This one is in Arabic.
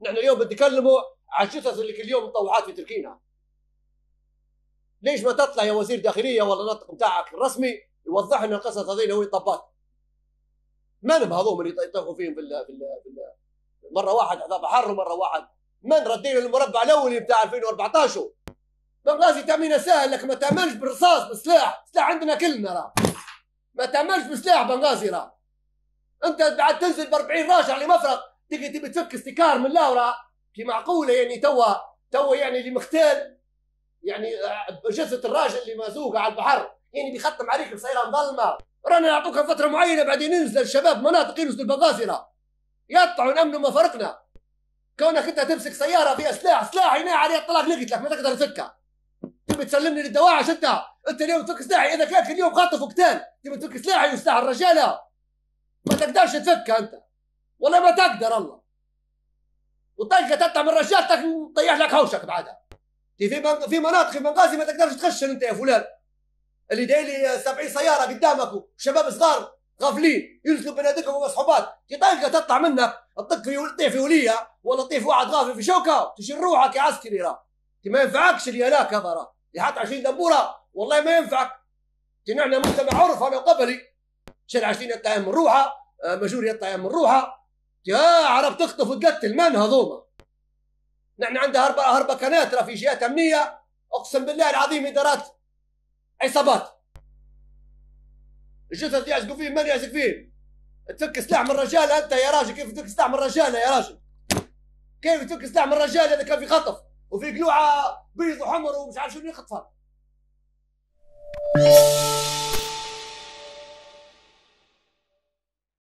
نحن اليوم بنتكلموا عن الجثث اللي كل يوم مطوعات في تركينا ليش ما تطلع يا وزير داخليه ولا نطق بتاعك الرسمي يوضح لنا القصص هذه هو طبات من هذول اللي يطيحوا فيهم في مره واحد عذاب حر ومره واحد من ردينا المربع الاولي بتاع 2014 بنغازي تامين سهل لك ما تامنش بالرصاص بالسلاح سلاح عندنا كلنا راه ما تامنش بسلاح بنغازي راه انت بعد تنزل ب 40 راجع لمفرق تقعد تبي تفك استكار من لاورا كي معقوله يعني توا توا يعني اللي مختال يعني آه، جثه الراجل اللي مزوق على البحر يعني بيخطم عليك بصيره مظلمه رانا نعطوك فتره معينه بعدين ننزل الشباب مناطق ينزلوا البغازره يقطعوا نأمنوا ما فرقنا كونك انت تمسك سياره فيها سلاح سلاح هنا عليه الطلاق لقيت لك ما تقدر تفكها تبي تسلمني للدواعش انت انت اليوم تفك سلاحي اذا كان اليوم خاطف وقتال تبي تفك سلاحي وسلاح الرجاله ما تقدرش تفكها انت ولا ما تقدر الله وطنجه تطلع من رجالتك وطيح لك هوشك بعدها في في مناطق في بنغازي ما تقدرش تخشن انت يا فلان اللي داير لي 70 سياره قدامك وشباب صغار غافلين ينزلوا بنادقهم ومصحوبات كي طلقه تطلع منك تطق في تطيح في وليه ولا تطيح واحد غافل في شوكه تشيل روحك يا عسكري راه ما ينفعكش اللي هناك هذا راه اللي حاط 20 دبوره والله ما ينفعك نحن مجتمع عرف انا قبلي شل 20 يطلع من روحه آه، مجور يطلع من روحه يا عرب تخطف وتقتل من هذوما نحن عندنا عندها هرب كناترة في جهات امنيه اقسم بالله العظيم ادارات عصابات الجثث يعزقوا فيه من يعزق فيه تفك سلاح من رجال انت يا راجل كيف تفك سلاح من رجال يا راجل كيف تفك سلاح من رجال إذا كان في خطف وفي قلوعه بيض وحمر ومش عارف شنو يخطفها